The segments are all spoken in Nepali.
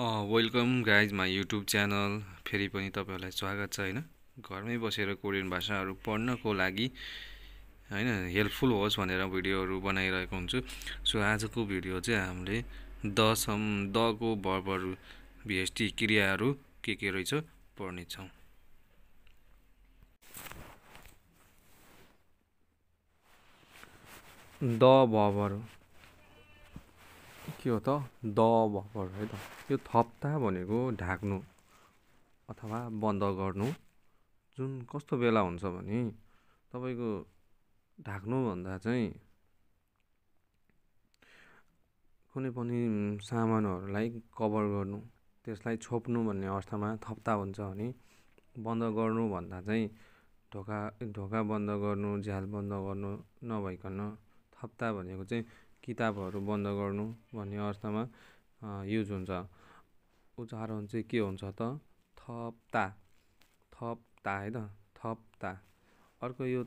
welcome guys my YouTube channel फेरि पनि तपाईँहरूलाई स्वागत छ होइन घरमै बसेर कोरियन भाषाहरू पढ्नको लागि होइन हेल्पफुल होस् भनेर भिडियोहरू बनाइरहेको हुन्छु सो आजको भिडियो चाहिँ हामीले दसम दको भर्बहरू भिएसटी क्रियाहरू के के रहेछ पढ्नेछौँ द भर्बहरू के हो त द भर है त यो थप्ता भनेको ढाक्नु अथवा बन्द गर्नु जुन कस्तो बेला हुन्छ भने तपाईँको ढाक्नुभन्दा चाहिँ कुनै पनि सामानहरूलाई कभर गर्नु त्यसलाई छोप्नु भन्ने अवस्थामा थप्ता हुन्छ भने बन्द गर्नुभन्दा चाहिँ ढोका ढोका बन्द गर्नु झ्याल बन्द गर्नु नभइकन थप्ता भनेको चाहिँ किताबहरू बन्द गर्नु भन्ने अर्थमा युज हुन्छ उच्चारण चाहिँ के हुन्छ त थप्ता थप्ता है त थप्ता अर्को यो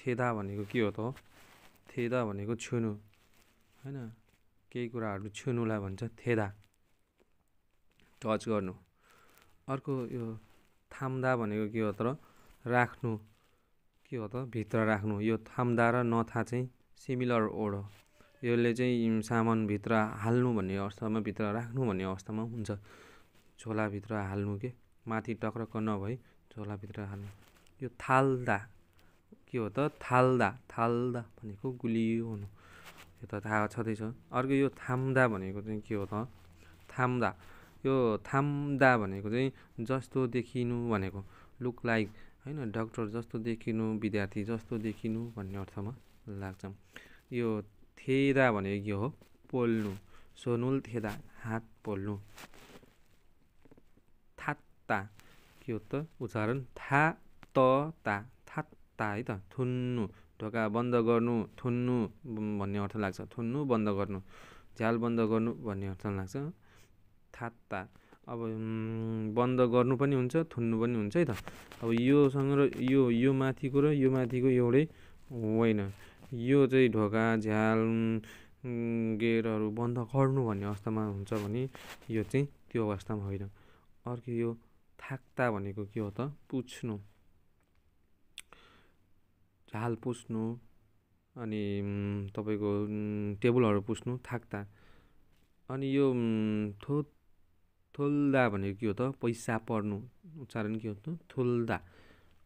थेदा भनेको के हो त थेदा भनेको छुनु होइन केही कुराहरू छुनुलाई भन्छ थेदा टच गर्नु अर्को यो थाम्दा भनेको के हो त राख्नु के हो त भित्र राख्नु यो थाम्दा र नथा चाहिँ सिमिलर वर्ड हो यसले चाहिँ सामानभित्र हाल्नु भन्ने अवस्थामा भित्र राख्नु भन्ने अवस्थामा हुन्छ झोलाभित्र हाल्नु के माथि टक्रक्क नभई झोलाभित्र हाल्नु यो थाल्दा के हो त थाल्दा थाल्दा भनेको गुलियो हुनु यो त थाहा छँदैछ अर्को यो थाम्दा भनेको चाहिँ के हो त थाम्दा यो थाम्दा भनेको चाहिँ जस्तो देखिनु भनेको लुक लाइक होइन डक्टर जस्तो देखिनु विद्यार्थी जस्तो देखिनु भन्ने अर्थमा लाग्छ यो थेदा भनेको के हो पोल्नु सोनुल थेदा हात पोल्नु थात्ता के हो त उच्चारण था त ता थात्ता है त थुन्नु ढोका बन्द गर्नु थुन्नु भन्ने अर्थ लाग्छ थुन्नु बन्द गर्नु झ्याल बन्द गर्नु भन्ने अर्थ लाग्छ थात्ता अब बन्द गर्नु पनि हुन्छ थुन्नु पनि हुन्छ है त अब योसँग र यो यो माथिको र यो माथिको एउटै होइन यो चाहिँ ढोका झ्याल गेटहरू बन्द गर्नु भन्ने अवस्थामा हुन्छ भने यो चाहिँ त्यो अवस्थामा होइन अर्को यो थाक्ता भनेको के हो त पुछ्नु झाल पुस्नु अनि तपाईँको टेबलहरू पुस्नु थाक्ता अनि यो थो थोल्दा भनेको के हो त पैसा पर्नु उच्चारण के हो त थोल्दा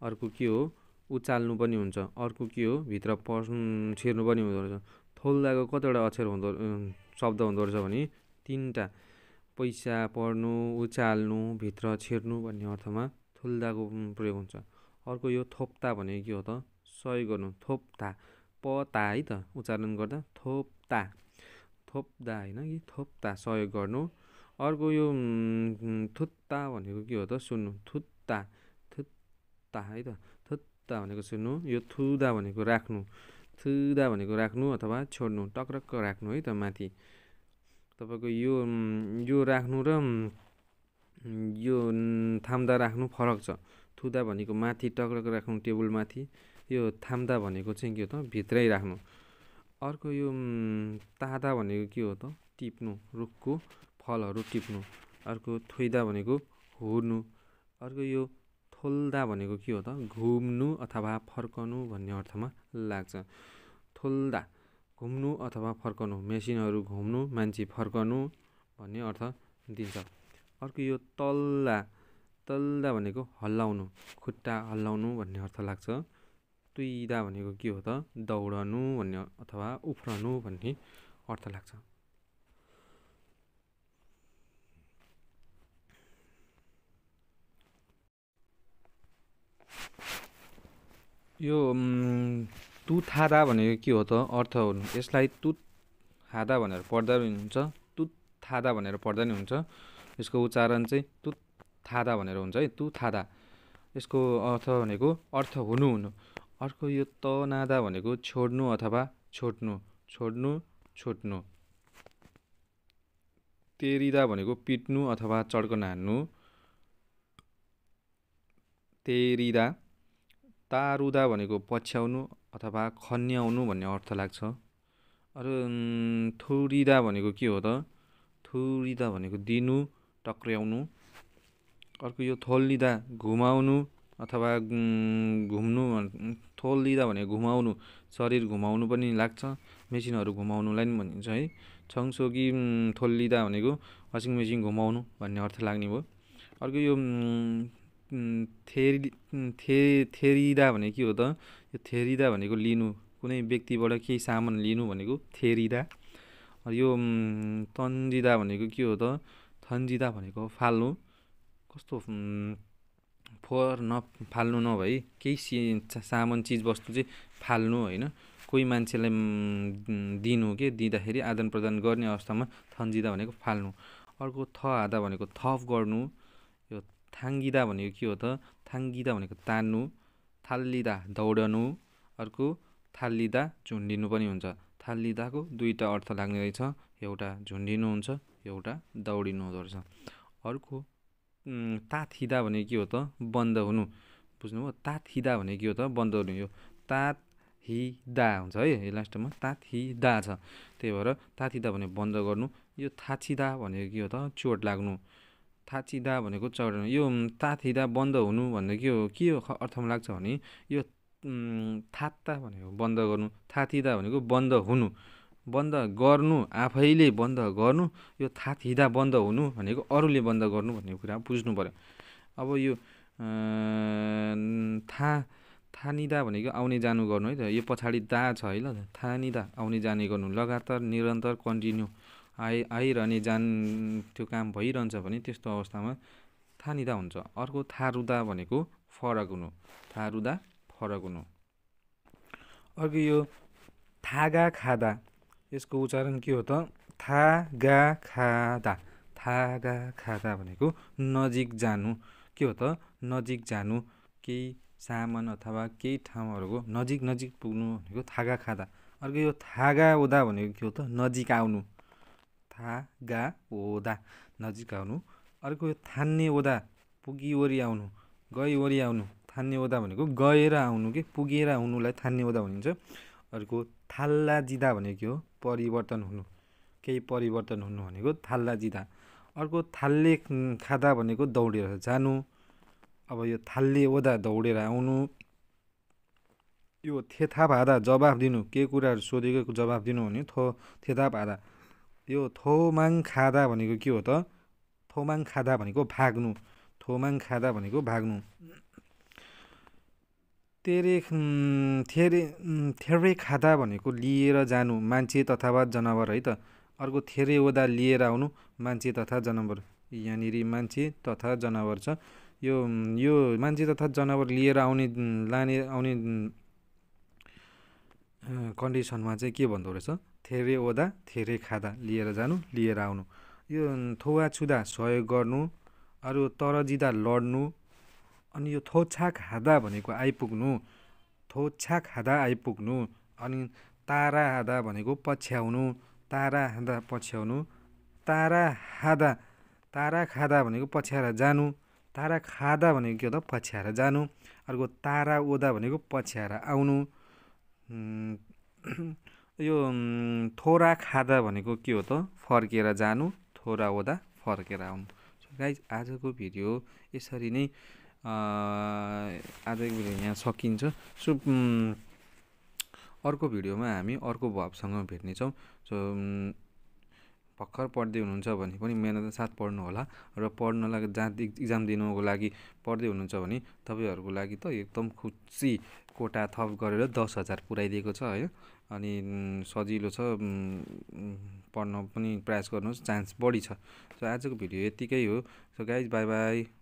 अर्को के हो उचाल्नु पनि हुन्छ अर्को के हो भित्र पस् छिर्नु पनि हुँदो रहेछ थोल्दाको कतिवटा अक्षर हुँदो शब्द हुँदो रहेछ भने तिनवटा पैसा पढ्नु उचाल्नु भित्र छिर्नु भन्ने अर्थमा थुल्दाको प्रयोग हुन्छ अर्को यो थोप्ता भने के हो त सहयोग गर्नु थोप्ता पता है त उच्चारण गर्दा थोप्ता थोप्दा होइन कि थोप्ता सहयोग गर्नु अर्को यो थुत्ता भनेको के हो त सुन्नु थुत्ता थुत्ता है त बस्दा भनेको सुन्नु यो थुदा भनेको राख्नु थुदा भनेको राख्नु अथवा छोड्नु टक्रक्क राख्नु है त माथि तपाईँको यो यो राख्नु र यो थाम्दा राख्नु फरक छ थुदा भनेको माथि टक्रक्क राख्नु टेबलमाथि यो थाम्दा भनेको चाहिँ के हो त भित्रै राख्नु अर्को यो तादा भनेको के हो त टिप्नु रुखको फलहरू टिप्नु अर्को थुइदा भनेको हुर्नु अर्को यो थोल्दा भनेको के हो त घुम्नु अथवा फर्कनु भन्ने अर्थमा लाग्छ थोल्दा घुम्नु अथवा फर्कनु मेसिनहरू घुम्नु मान्छे फर्कनु भन्ने अर्थ दिन्छ अर्को यो तल्दा तल्दा भनेको हल्लाउनु खुट्टा हल्लाउनु भन्ने अर्थ लाग्छ तुइदा भनेको के हो त दौडनु भन्ने अथवा उफ्रनु भन्ने अर्थ लाग्छ यो तुथारा भनेको के हो त अर्थ हो यसलाई तुत हादा भनेर पढ्दा पनि हुन्छ तुत थादा भनेर पढ्दा पनि हुन्छ यसको उच्चारण चाहिँ तुत थादा भनेर हुन्छ है तु थादा यसको अर्थ भनेको अर्थ हुनु हुनु अर्को यो तनादा भनेको छोड्नु अथवा छोट्नु छोड्नु छोट्नु तेरिदा भनेको पिट्नु अथवा चड्कन हान्नु तेरिदा तारुदा भनेको पछ्याउनु अथवा खन्याउनु भन्ने अर्थ लाग्छ अरू थुरिदा भनेको के हो त थुरिदा भनेको दिनु टक्र्याउनु अर्को यो थोलिदा घुमाउनु अथवा घुम्नु थोलिदा भने घुमाउनु शरीर घुमाउनु पनि लाग्छ मेसिनहरू घुमाउनुलाई पनि भनिन्छ है छङसोगी थोलिदा भनेको वासिङ मेसिन घुमाउनु भन्ने अर्थ लाग्ने भयो अर्को यो थेरि थे थेरिदा भनेको के हो त यो थेरिदा भनेको लिनु कुनै व्यक्तिबाट केही सामान लिनु भनेको थेरिदा यो तन्जिदा भनेको के हो त थन्जिदा भनेको फाल्नु कस्तो फोहोर न फाल्नु नभई केही सि सामान चिजवस्तु चाहिँ फाल्नु होइन कोही मान्छेलाई दिनु के दिँदाखेरि आदान प्रदान गर्ने अवस्थामा थन्जिदा भनेको फाल्नु अर्को थ आधा भनेको थप गर्नु थाङ्गिदा भनेको के हो त थाङ्गिदा भनेको तान्नु थालिदा दौडनु अर्को थालिदा झुन्डिनु पनि हुन्छ थालिदाको दुईवटा अर्थ लाग्ने रहेछ एउटा झुन्डिनु हुन्छ एउटा दौडिनु हुँदो रहेछ अर्को ताथिँदा भनेको के हो त बन्द हुनु बुझ्नुभयो ताथिदा भनेको के हो त बन्द हुनु यो तात हिदा हुन्छ है लास्टमा ताथिदा छ त्यही भएर ताथिदा भने बन्द गर्नु यो थाछिदा भनेको के हो त चोट लाग्नु थाचिदा भनेको चढ्नु यो ताथिदा बन्द हुनु भनेको के हो के अर्थमा लाग्छ भने यो थात्ता भनेको बन्द गर्नु थाथिदा भनेको बन्द हुनु बन्द गर्नु आफैले बन्द गर्नु यो थाथिदा बन्द हुनु भनेको अरूले बन्द गर्नु भन्ने कुरा बुझ्नु पऱ्यो अब यो था थानिदा भनेको आउने जानु गर्नु है त यो पछाडि दा छ है ल थानिदा आउने जाने गर्नु लगातार निरन्तर कन्टिन्यू आइ आइरहने जान त्यो काम भइरहन्छ भने त्यस्तो अवस्थामा थानिँदा हुन्छ अर्को थारुदा भनेको फरक हुनु थारुदा फरक हुनु अर्को यो थागा खादा यसको उच्चारण के हो त थागा खादा थागा खादा भनेको नजिक जानु के हो त नजिक जानु केही सामान अथवा केही ठाउँहरूको नजिक नजिक पुग्नु भनेको थागा खादा अर्को यो थागा उदा भनेको के हो त नजिक आउनु थागा ओदा नजिक आउनु अर्को थान्ने ओदा पुगी ओरि आउनु ओरि आउनु थान्ने ओदा भनेको गएर आउनु के पुगेर आउनुलाई थान्ने ओदा भनिन्छ अर्को थाल्ला जिदा भनेको के हो परिवर्तन हुनु केही परिवर्तन हुनु भनेको थाल्ला जिदा अर्को थाल्ले खाँदा भनेको दौडेर जानु अब यो थाल्ले ओदा दौडेर आउनु यो थेथा भाँदा जवाफ दिनु के कुराहरू सोधेको जवाफ दिनु भने थो थेथा भाँदा यो थोमाङ खाँदा भनेको के हो त थोमाङ खाँदा भनेको भाग्नु थोमाङ खाँदा भनेको भाग्नु तेरे थेरे थेरे खाँदा भनेको लिएर जानु मान्छे तथा जनावर है त अर्को थेरे ओदा लिएर आउनु मान्छे तथा जनावर यहाँनिर मान्छे तथा जनावर छ यो यो मान्छे तथा जनावर लिएर आउने लाने आउने कन्डिसनमा चाहिँ के भन्दो रहेछ थेरे ओदा थेरे खाँदा लिएर जानु लिएर आउनु यो थोवा छुँदा सहयोग गर्नु अरू तरजिदा लड्नु अनि यो थोछा खाँदा भनेको आइपुग्नु थोछा खाँदा आइपुग्नु अनि तारा हाँदा भनेको पछ्याउनु तारा हाँदा पछ्याउनु तारा हाँदा तारा खाँदा भनेको पछ्याएर जानु तारा खाँदा भनेको के हो त पछ्याएर जानु अर्को तारा ओदा भनेको पछ्याएर आउनु यो थोरा खाँदा भनेको के हो त फर्केर जानु थोरा ओदा फर्केर आउनु गाइज आजको भिडियो यसरी नै आजको भिडियो यहाँ सकिन्छ सो अर्को भिडियोमा हामी अर्को भवसँग भेट्नेछौँ सो भर्खर पढ्दै हुनुहुन्छ भने पनि मेहनत साथ पढ्नु होला र पढ्नलाई जहाँ इक्जाम दिनुको लागि पढ्दै हुनुहुन्छ भने तपाईँहरूको लागि त एकदम खुसी कोटा थप गरेर दस हजार पुऱ्याइदिएको छ है अनि सजिलो छ पढ्न पनि प्रयास गर्नुहोस् चान्स बढी छ सो आजको भिडियो यत्तिकै हो सो गाइज बाई बाई